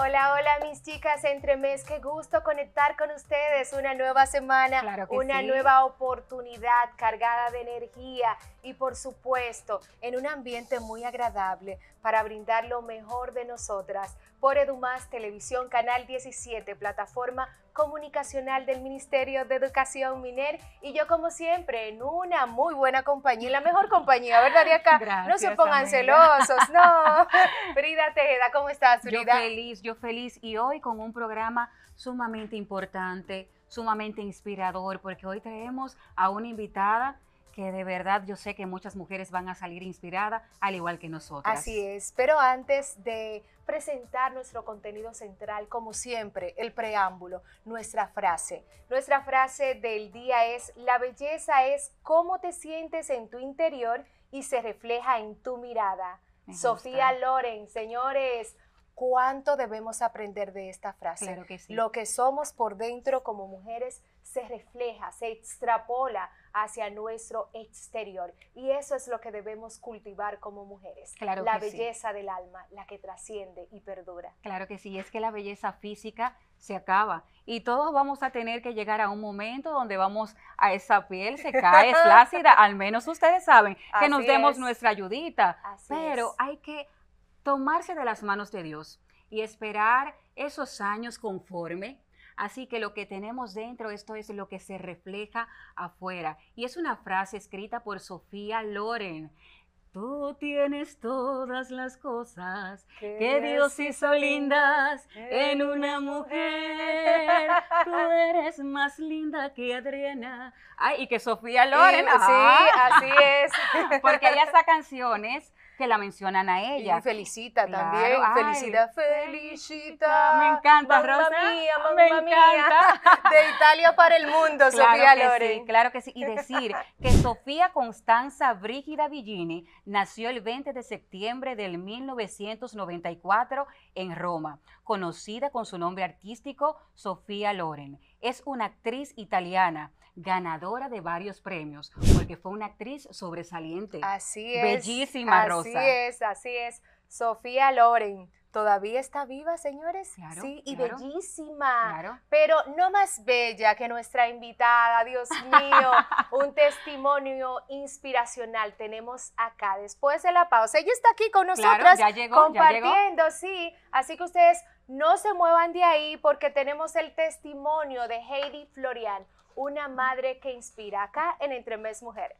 Hola, hola mis chicas entre mes, qué gusto conectar con ustedes. Una nueva semana, una nueva oportunidad cargada de energía y por supuesto en un ambiente muy agradable para brindar lo mejor de nosotras por Edumás Televisión, Canal 17, plataforma comunicacional del Ministerio de Educación Miner y yo como siempre en una muy buena compañía, la mejor compañía, ¿verdad? De acá, no se pongan celosos, no. Frida Tejeda, ¿cómo estás Frida? Yo feliz, feliz y hoy con un programa sumamente importante, sumamente inspirador, porque hoy traemos a una invitada que de verdad yo sé que muchas mujeres van a salir inspiradas, al igual que nosotras. Así es, pero antes de presentar nuestro contenido central, como siempre, el preámbulo, nuestra frase. Nuestra frase del día es, la belleza es cómo te sientes en tu interior y se refleja en tu mirada. Sofía Loren, señores, cuánto debemos aprender de esta frase. que Lo que somos por dentro como mujeres se refleja, se extrapola hacia nuestro exterior. Y eso es lo que debemos cultivar como mujeres. Claro la belleza del alma, la que trasciende y perdura. Claro que sí, es que la belleza física se acaba. Y todos vamos a tener que llegar a un momento donde vamos a esa piel, se cae, es flácida. Al menos ustedes saben que nos demos nuestra ayudita. Pero hay que tomarse de las manos de Dios y esperar esos años conforme. Así que lo que tenemos dentro, esto es lo que se refleja afuera. Y es una frase escrita por Sofía Loren. Tú tienes todas las cosas que Dios hizo lindas en una mujer. Tú eres más linda que Adriana. Ay, y que Sofía eh, Loren. Sí, así es. Porque hay está canciones que la mencionan a ella. Y felicita también, felicita, felicita. Me encanta, Rosa. De Italia para el mundo, Sofía Loren. Sí, claro que sí. Y decir que Sofía Constanza Brígida Villini nació el 20 de septiembre del 1994 en Roma, conocida con su nombre artístico Sofía Loren. Es una actriz italiana, ganadora de varios premios, porque fue una actriz sobresaliente. Así es. Bellísima, Rosa. Así es, así es. Sofía Loren. Todavía está viva, señores. Claro, sí, y bellísima. Claro. Pero no más bella que nuestra invitada, Dios mío. un testimonio inspiracional tenemos acá después de la pausa. Ella está aquí con nosotras ya llegó, compartiendo, sí. Así que ustedes no se muevan de ahí porque tenemos el testimonio de Heidi Florian, una madre que inspira acá en Entre Mes Mujeres.